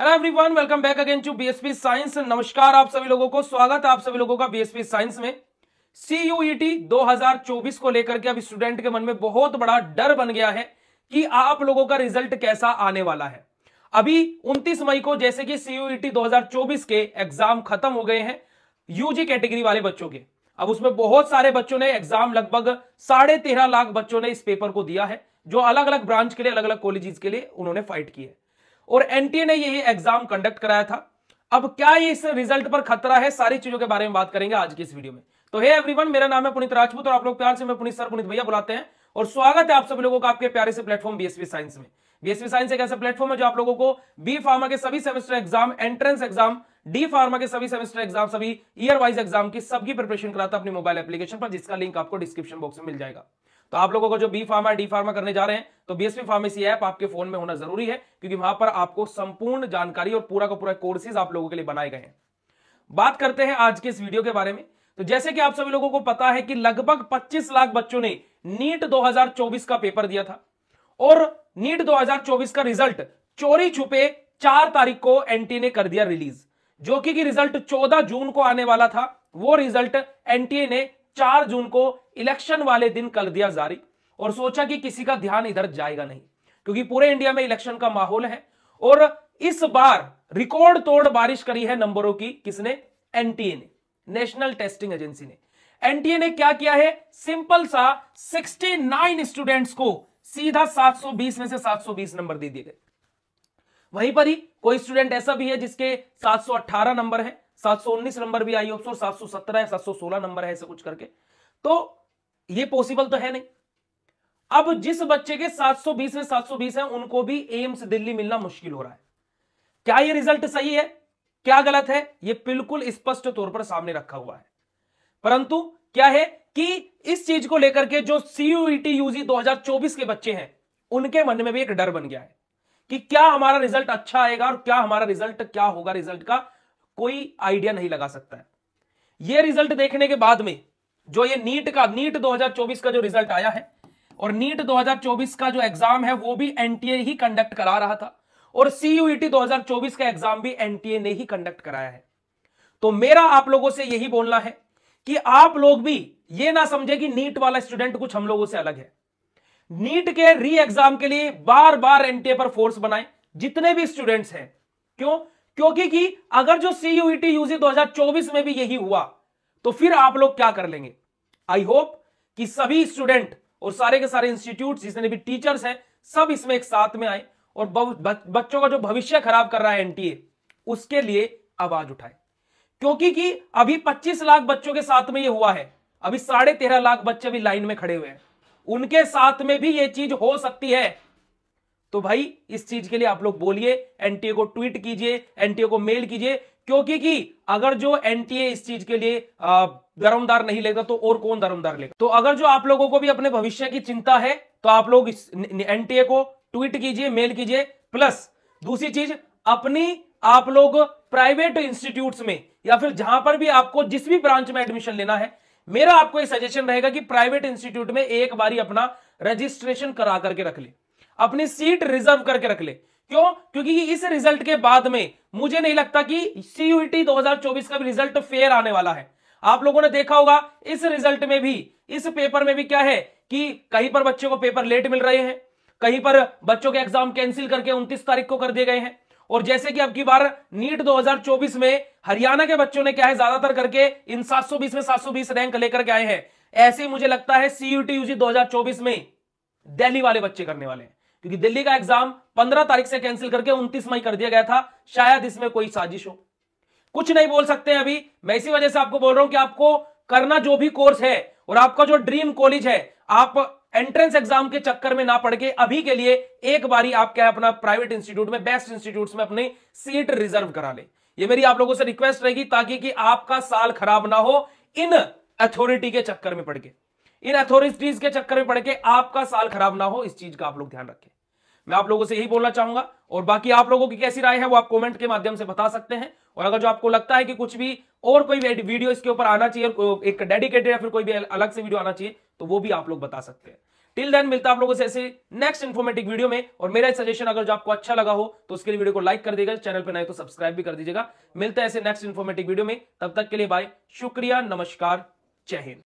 hello everyone welcome back again to BSP science नमस्कार आप सभी लोगों को स्वागत है आप सभी लोगों का बीएसपी साइंस में e सीयूईटी 2024 को लेकर के अब स्टूडेंट के मन में बहुत बड़ा डर बन गया है कि आप लोगों का रिजल्ट कैसा आने वाला है अभी 29 मई को जैसे कि e सीयूईटी 2024 के एग्जाम खत्म हो गए हैं यूजी कैटेगरी वाले बच्चों के अब उसमें बहुत सारे बच्चों ने एग्जाम लगभग साढ़े लाख बच्चों ने इस पेपर को दिया है जो अलग अलग ब्रांच के लिए अलग अलग कॉलेजेस के लिए उन्होंने फाइट की है और एनटीए ने यही एग्जाम कंडक्ट कराया था अब क्या इस रिजल्ट पर खतरा है सारी चीजों के बारे में बात करेंगे आज की इस वीडियो में तो हे एवरीवन मेरा नाम है पुनित राजपूत और आप लोग प्यार से मैं पुनित सर पुनित भैया बुलाते हैं और स्वागत है आप सब लोगों का आपके प्यारे से प्लेटफॉर्म बीएसपी साइंस में बीएसपी साइंस एक ऐसा प्लेटफॉर्म है जो आप लोगों को बी फार्मा के सभी semester exam entrance exam D pharma के सभी सेमेस्टर एग्जाम सभी ईयर वाइज एग्जाम की सबकी प्रिपरेशन कराता अपने मोबाइल एप्लीकेशन पर जिसका लिंक आपको डिस्क्रिप्शन बॉक्स में मिल जाएगा तो आप लोगों को जो बी फार्मा डी फार्मा करने जा रहे हैं तो बीएसपी फार्मेसी ऐप आपके फोन में होना जरूरी है क्योंकि वहां पर आपको संपूर्ण जानकारी और पूरा का पूरा कोर्सेज आप लोगों के लिए बनाए गए हैं बात करते हैं आज के इस वीडियो के बारे में तो जैसे कि आप सभी लोगों को पता है कि लगभग 25 लाख बच्चों ने नीट 2024 का पेपर दिया था और नीट 2024 का रिजल्ट चोरी छुपे चार तारीख को एनटीए ने कर दिया रिलीज जो कि रिजल्ट 14 जून को आने वाला था वो रिजल्ट एनटीए ने चार जून को इलेक्शन वाले दिन कर दिया जारी और सोचा कि किसी का ध्यान इधर जाएगा नहीं क्योंकि पूरे इंडिया में इलेक्शन का माहौल है और इस बार रिकॉर्ड तोड़ बारिश करी है नंबरों की किसने एनटीए ने नेशनल टेस्टिंग एजेंसी ने एनटीए ने क्या किया है सिंपल सा 69 स्टूडेंट्स को सीधा 720 में से 720 नंबर दे दिए गए वहीं पर ही कोई स्टूडेंट ऐसा भी है जिसके 718 नंबर है 719 नंबर भी आई ऑप्शन सात सौ सत्रह है सात सौ सोलह नंबर है ऐसा कुछ करके तो ये पॉसिबल तो है नहीं अब जिस बच्चे के 720 में 720 है उनको भी एम्स दिल्ली मिलना मुश्किल हो रहा है क्या ये रिजल्ट सही है क्या गलत है ये बिल्कुल स्पष्ट तौर पर सामने रखा हुआ है परंतु क्या है कि इस चीज को लेकर के जो सीयूईटी यूजी 2024 के बच्चे हैं उनके मन में भी एक डर बन गया है कि क्या हमारा रिजल्ट अच्छा आएगा और क्या हमारा रिजल्ट क्या होगा रिजल्ट का कोई आइडिया नहीं लगा सकता है ये रिजल्ट देखने के बाद में जो ये नीट का नीट 2024 का जो रिजल्ट आया है और नीट 2024 का जो एग्जाम है वो भी एनटीए ही कंडक्ट करा रहा था और e सीयूईटी 2024 का एग्जाम भी एनटीए ने ही कंडक्ट कराया है तो मेरा आप लोगों से यही बोलना है कि आप लोग भी ये ना समझे कि नीट वाला स्टूडेंट कुछ हम लोगों से अलग है नीट के री एग्जाम के लिए बार बार एनटीए पर फोर्स बनाए जितने भी स्टूडेंट्स हैं क्यों क्योंकि कि अगर जो सीयूईटी यूजी 2024 में भी यही हुआ तो फिर आप लोग क्या कर लेंगे आई होप कि सभी स्टूडेंट और सारे के सारे इंस्टीट्यूट जितने भी टीचर्स हैं सब इसमें एक साथ में आए और बच्चों का जो भविष्य खराब कर रहा है एनटीए उसके लिए आवाज उठाए क्योंकि कि अभी 25 लाख बच्चों के साथ में ये हुआ है अभी साढ़े तेरह लाख बच्चे भी लाइन में खड़े हुए हैं उनके साथ में भी ये चीज हो सकती है तो भाई इस चीज के लिए आप लोग बोलिए एनटीए को ट्वीट कीजिए एनटीए को मेल कीजिए क्योंकि कि अगर जो एनटीए इस चीज के लिए दरमदार नहीं लेगा तो और कौन दरमदार लेगा तो अगर जो आप लोगों को भी अपने भविष्य की चिंता है तो आप लोग एनटीए को ट्वीट कीजिए मेल कीजिए प्लस दूसरी चीज अपनी आप लोग प्राइवेट इंस्टीट्यूट्स में या फिर जहां पर भी आपको जिस भी ब्रांच में एडमिशन लेना है मेरा आपको ये सजेशन रहेगा कि प्राइवेट इंस्टीट्यूट में एक बारी अपना रजिस्ट्रेशन करा करके रख ले अपनी सीट रिजर्व करके रख ले क्यों क्योंकि इस रिजल्ट के बाद में मुझे नहीं लगता कि सीयूटी 2024 का भी रिजल्ट फेयर आने वाला है आप लोगों ने देखा होगा इस रिजल्ट में भी इस पेपर में भी क्या है कि कहीं पर बच्चों को पेपर लेट मिल रहे हैं कहीं पर बच्चों के एग्जाम कैंसिल करके 29 तारीख को कर दिए गए हैं और जैसे कि अब की बार नीट 2024 में हरियाणा के बच्चों ने क्या है ज्यादातर करके इन 720 में 720 रैंक लेकर के आए हैं ऐसे ही मुझे लगता है सीयूटी यूजी दो में दिल्ली वाले बच्चे करने वाले हैं क्योंकि दिल्ली का एग्जाम 15 तारीख से कैंसिल करके 29 मई कर दिया गया था शायद इसमें कोई साजिश हो कुछ नहीं बोल सकते हैं अभी मैं इसी वजह से आपको बोल रहा हूं कि आपको करना जो भी कोर्स है और आपका जो ड्रीम कॉलेज है आप एंट्रेंस एग्जाम के चक्कर में ना पड़ के अभी के लिए एक बारी आप क्या अपना प्राइवेट इंस्टीट्यूट में बेस्ट इंस्टीट्यूट में अपनी सीट रिजर्व करा ले ये मेरी आप लोगों से रिक्वेस्ट रहेगी ताकि कि आपका साल खराब ना हो इन अथॉरिटी के चक्कर में पड़ के इन अथॉरिटीज के चक्कर में पड़ के आपका साल खराब ना हो इस चीज का आप लोग ध्यान रखें मैं आप लोगों से यही बोलना चाहूंगा और बाकी आप लोगों की कैसी राय है वो आप कमेंट के माध्यम से बता सकते हैं और अगर जो आपको लगता है कि कुछ भी और कोई वीडियो इसके ऊपर आना चाहिए एक डेडिकेटेड या फिर कोई भी अलग से वीडियो आना चाहिए तो वो भी आप लोग बता सकते हैं टिल देन मिलता आप लोगों से ऐसे नेक्स्ट इन्फॉर्मेटिव वीडियो में और मेरा सजेशन अगर जो आपको अच्छा लगा हो तो उसके लिए वीडियो को लाइक कर देगा चैनल पर नए तो सब्सक्राइब भी कर दीजिएगा मिलता है ऐसे नेक्स्ट इन्फॉर्मेटिव वीडियो में तब तक के लिए बाय शुक्रिया नमस्कार जय हिंद